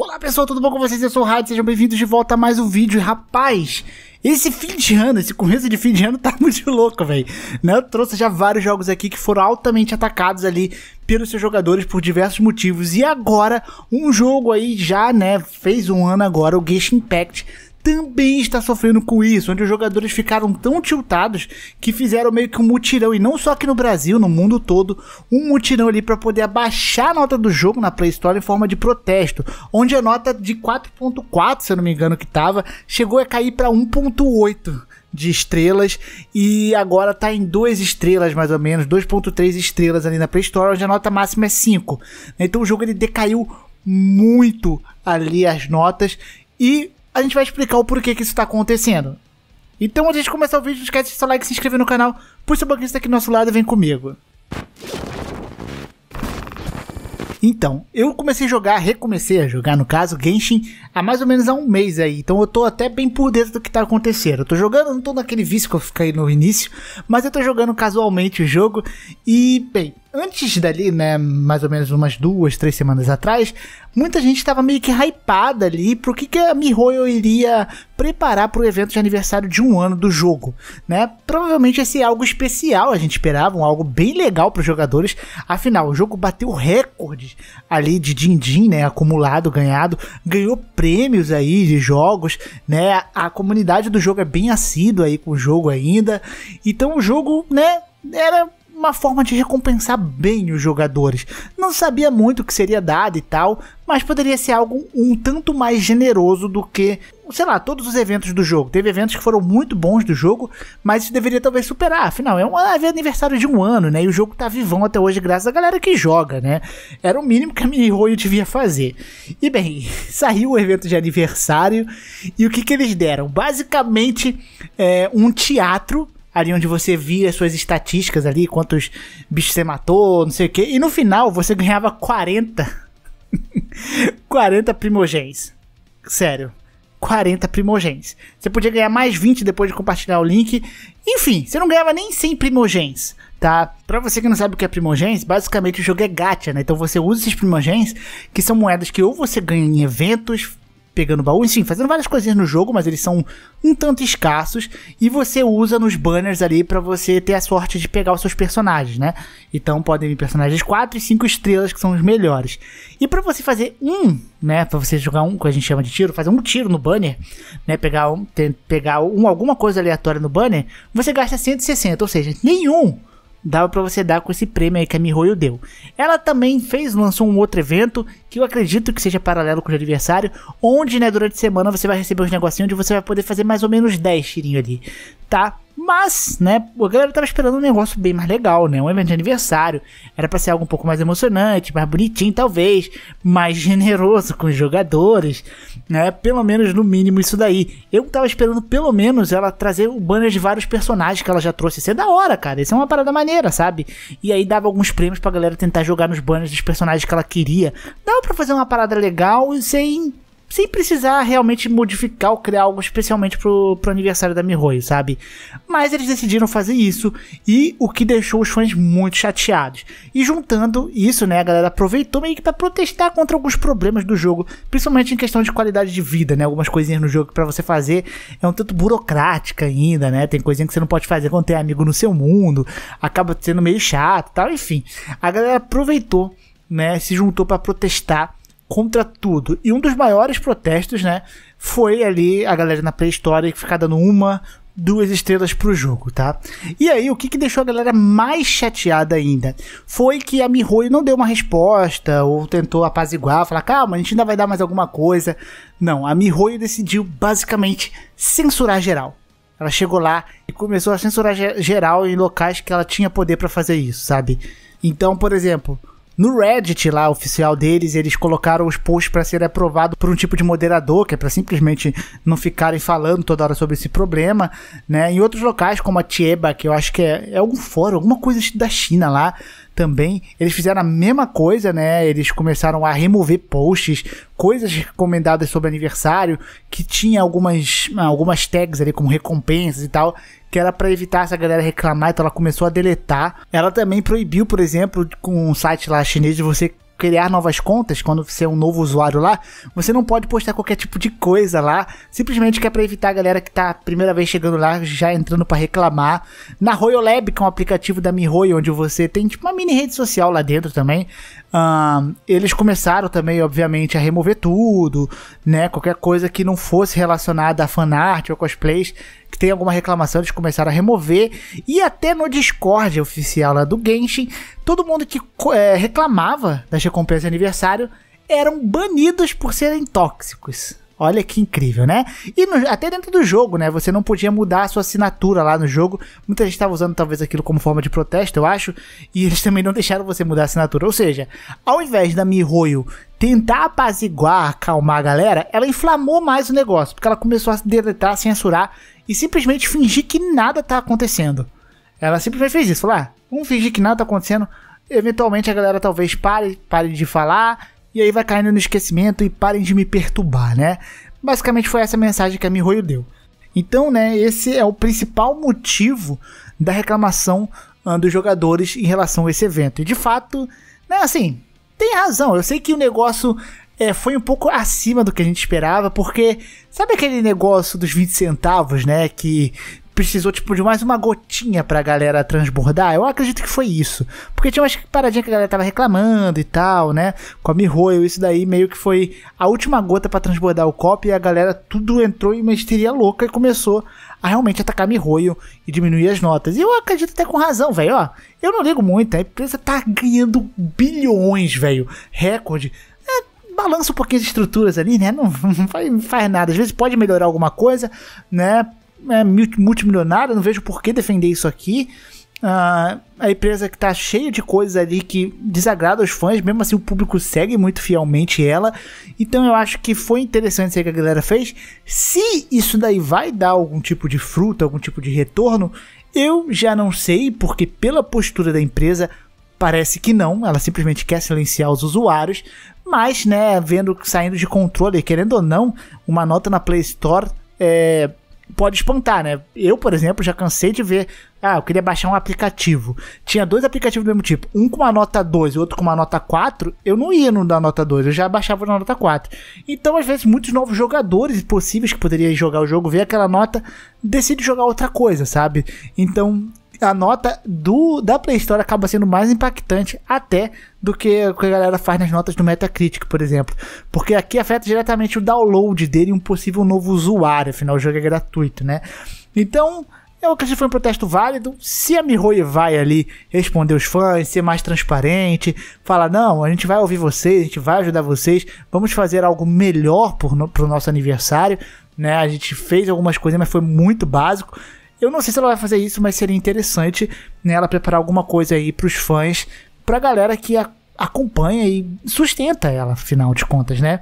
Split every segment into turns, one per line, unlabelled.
Olá pessoal, tudo bom com vocês? Eu sou o Rádio, sejam bem-vindos de volta a mais um vídeo. E, rapaz, esse fim de ano, esse começo de fim de ano tá muito louco, velho. Né? Eu trouxe já vários jogos aqui que foram altamente atacados ali pelos seus jogadores por diversos motivos. E agora, um jogo aí já, né, fez um ano agora, o Genshin Impact também está sofrendo com isso, onde os jogadores ficaram tão tiltados que fizeram meio que um mutirão, e não só aqui no Brasil, no mundo todo, um mutirão ali para poder abaixar a nota do jogo na Play Store em forma de protesto, onde a nota de 4.4, se eu não me engano que tava, chegou a cair para 1.8 de estrelas e agora tá em 2 estrelas mais ou menos, 2.3 estrelas ali na Play Store, onde a nota máxima é 5. Então o jogo ele decaiu muito ali as notas e a gente vai explicar o porquê que isso tá acontecendo. Então, antes de começar o vídeo, não esquece de deixar o like, se inscrever no canal, puxa o banquista aqui do nosso lado e vem comigo. Então, eu comecei a jogar, recomecei a jogar, no caso, Genshin, há mais ou menos há um mês aí. Então eu tô até bem por dentro do que tá acontecendo. Eu tô jogando, não tô naquele vício que eu fiquei no início, mas eu tô jogando casualmente o jogo. E, bem, antes dali, né, mais ou menos umas duas, três semanas atrás, muita gente estava meio que hypada ali pro que, que a MiHoYo iria preparar pro evento de aniversário de um ano do jogo, né? Provavelmente ia ser algo especial, a gente esperava, um algo bem legal para os jogadores. Afinal, o jogo bateu recordes ali de din-din, né, acumulado, ganhado, ganhou prêmios aí de jogos, né? A comunidade do jogo é bem assídua aí com o jogo ainda. Então o jogo, né, era uma forma de recompensar bem os jogadores. Não sabia muito o que seria dado e tal, mas poderia ser algo um tanto mais generoso do que, sei lá, todos os eventos do jogo. Teve eventos que foram muito bons do jogo, mas isso deveria talvez superar. Afinal, é um é aniversário de um ano, né? E o jogo tá vivão até hoje, graças à galera que joga, né? Era o mínimo que a Mihoyo devia fazer. E bem, saiu o evento de aniversário, e o que, que eles deram? Basicamente, é, um teatro ali onde você via suas estatísticas ali, quantos bichos você matou, não sei o quê. E no final você ganhava 40. 40 primogênis. Sério. 40 primogênis. Você podia ganhar mais 20 depois de compartilhar o link. Enfim, você não ganhava nem 100 primogênis, tá? Pra você que não sabe o que é primogênis, basicamente o jogo é gacha, né? Então você usa esses primogênis, que são moedas que ou você ganha em eventos, pegando baú, enfim, fazendo várias coisinhas no jogo, mas eles são um tanto escassos e você usa nos banners ali para você ter a sorte de pegar os seus personagens, né? Então podem vir personagens 4 e 5 estrelas que são os melhores. E para você fazer um, né, para você jogar um que a gente chama de tiro, fazer um tiro no banner, né, pegar um, ter, pegar um alguma coisa aleatória no banner, você gasta 160, ou seja, nenhum dava para você dar com esse prêmio aí que a MiHoYo deu. Ela também fez, lançou um outro evento, que eu acredito que seja paralelo com o de aniversário, onde, né, durante a semana você vai receber uns negocinhos onde você vai poder fazer mais ou menos 10 tirinhos ali, tá? Mas, né, a galera tava esperando um negócio bem mais legal, né? Um evento de aniversário. Era para ser algo um pouco mais emocionante, mais bonitinho, talvez, mais generoso com os jogadores, né? Pelo menos, no mínimo, isso daí. Eu tava esperando, pelo menos, ela trazer o banner de vários personagens que ela já trouxe. Isso é da hora, cara. Isso é uma parada maneira, sabe? E aí dava alguns prêmios pra galera tentar jogar nos banners dos personagens que ela queria. Dava pra fazer uma parada legal sem sem precisar realmente modificar ou criar algo especialmente pro, pro aniversário da Mihoyo, sabe? Mas eles decidiram fazer isso e o que deixou os fãs muito chateados. E juntando isso, né, a galera aproveitou meio que para protestar contra alguns problemas do jogo, principalmente em questão de qualidade de vida, né? Algumas coisinhas no jogo para você fazer é um tanto burocrática ainda, né? Tem coisinha que você não pode fazer quando tem amigo no seu mundo, acaba sendo meio chato, tal, enfim. A galera aproveitou, né, se juntou para protestar contra tudo. E um dos maiores protestos, né, foi ali a galera na pré-história ficar dando uma, duas estrelas pro jogo, tá? E aí, o que, que deixou a galera mais chateada ainda? Foi que a Mihoyo não deu uma resposta, ou tentou apaziguar, falar, calma, a gente ainda vai dar mais alguma coisa. Não, a Mihoyo decidiu, basicamente, censurar geral. Ela chegou lá e começou a censurar geral em locais que ela tinha poder para fazer isso, sabe? Então, por exemplo, no Reddit lá, oficial deles, eles colocaram os posts para ser aprovado por um tipo de moderador, que é para simplesmente não ficarem falando toda hora sobre esse problema, né? Em outros locais, como a Tieba, que eu acho que é, é algum fórum, alguma coisa da China lá, também, eles fizeram a mesma coisa, né? Eles começaram a remover posts, coisas recomendadas sobre aniversário, que tinha algumas, algumas tags ali como recompensas e tal, que era para evitar essa galera reclamar, então ela começou a deletar. Ela também proibiu, por exemplo, com um site lá chinês de você criar novas contas, quando você é um novo usuário lá, você não pode postar qualquer tipo de coisa lá, simplesmente que é pra evitar a galera que tá a primeira vez chegando lá, já entrando para reclamar. Na Royolab, que é um aplicativo da MiHoYo, onde você tem tipo uma mini rede social lá dentro também, eles começaram também, obviamente, a remover tudo, né? Qualquer coisa que não fosse relacionada a fanart ou cosplays, que tem alguma reclamação, eles começaram a remover. E até no Discord oficial lá do Genshin, todo mundo que é, reclamava das recompensas de aniversário eram banidos por serem tóxicos. Olha que incrível, né? E no, até dentro do jogo, né? Você não podia mudar a sua assinatura lá no jogo. Muita gente estava usando talvez aquilo como forma de protesto, eu acho. E eles também não deixaram você mudar a assinatura. Ou seja, ao invés da Mihoyo tentar apaziguar, acalmar a galera, ela inflamou mais o negócio. Porque ela começou a deletar, censurar e simplesmente fingir que nada tá acontecendo. Ela simplesmente fez isso. Falou, ah, vamos fingir que nada tá acontecendo. Eventualmente a galera talvez pare, pare de falar e aí vai caindo no esquecimento e parem de me perturbar, né? Basicamente foi essa mensagem que a Mihoyo deu. Então, né, esse é o principal motivo da reclamação uh, dos jogadores em relação a esse evento. E de fato, né, assim, tem razão. Eu sei que o negócio é, foi um pouco acima do que a gente esperava, porque sabe aquele negócio dos 20 centavos, né? Que precisou, tipo, de mais uma gotinha pra galera transbordar? Eu acredito que foi isso. Porque tinha uma paradinha que a galera tava reclamando e tal, né? Com a Mihoyo, isso daí meio que foi a última gota para transbordar o copo e a galera tudo entrou em uma histeria louca e começou a realmente atacar Mihoyo e diminuir as notas. E eu acredito até com razão, velho, ó. Eu não ligo muito, a empresa tá ganhando bilhões, velho. Recorde é, balança um pouquinho as estruturas ali, né? Não, não faz nada. Às vezes pode melhorar alguma coisa, né? é multimilionária, não vejo por que defender isso aqui. Uh, a empresa que está cheia de coisas ali que desagrada os fãs, mesmo assim o público segue muito fielmente ela. Então eu acho que foi interessante isso que a galera fez. Se isso daí vai dar algum tipo de fruta, algum tipo de retorno, eu já não sei, porque pela postura da empresa parece que não, ela simplesmente quer silenciar os usuários, mas né, vendo saindo de controle, querendo ou não, uma nota na Play Store é pode espantar, né? Eu, por exemplo, já cansei de ver. Ah, eu queria baixar um aplicativo. Tinha dois aplicativos do mesmo tipo, um com uma nota 2 e outro com uma nota 4. Eu não ia no da nota 2, eu já baixava na nota 4. Então, às vezes, muitos novos jogadores possíveis que poderiam jogar o jogo, vê aquela nota, decide jogar outra coisa, sabe? Então, a nota do da Play Store acaba sendo mais impactante até do que o que a galera faz nas notas do Metacritic, por exemplo. Porque aqui afeta diretamente o download dele e um possível novo usuário, afinal o jogo é gratuito, né? Então, eu acredito que foi um protesto válido. Se a Mihoyo vai ali responder os fãs, ser mais transparente, falar: não, a gente vai ouvir vocês, a gente vai ajudar vocês, vamos fazer algo melhor para o nosso aniversário. Né? A gente fez algumas coisas, mas foi muito básico. Eu não sei se ela vai fazer isso, mas seria interessante né, ela preparar alguma coisa aí pros fãs, pra galera que a, acompanha e sustenta ela, afinal de contas, né?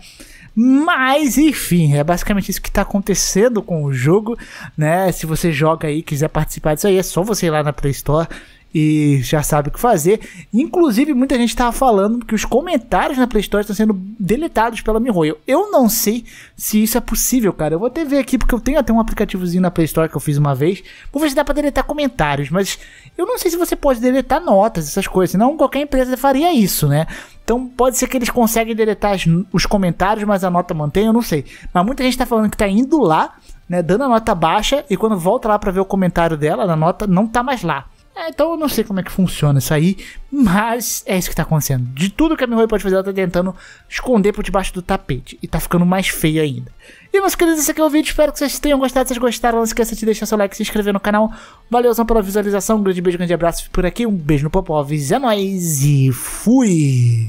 Mas enfim, é basicamente isso que está acontecendo com o jogo, né? Se você joga aí, quiser participar disso aí, é só você ir lá na Play Store e já sabe o que fazer. Inclusive, muita gente estava falando que os comentários na Play Store estão sendo deletados pela MiHoYo. Eu não sei se isso é possível, cara. Eu vou até ver aqui, porque eu tenho até um aplicativozinho na Play Store que eu fiz uma vez. Vou ver se dá para deletar comentários, mas eu não sei se você pode deletar notas, essas coisas. Senão qualquer empresa faria isso, né? Então pode ser que eles conseguem deletar as, os comentários, mas a nota mantém, eu não sei. Mas muita gente tá falando que tá indo lá, né, dando a nota baixa, e quando volta lá para ver o comentário dela, a nota não tá mais lá. É, então eu não sei como é que funciona isso aí, mas é isso que tá acontecendo. De tudo que a Mihoyo pode fazer, ela tá tentando esconder por debaixo do tapete. E tá ficando mais feio ainda. E meus queridos, esse aqui é o vídeo. Espero que vocês tenham gostado. Se vocês gostaram, não esqueça de deixar seu like e se inscrever no canal. Valeu só pela visualização. Um grande beijo, grande abraço por aqui. Um beijo no popov. É nóis e fui!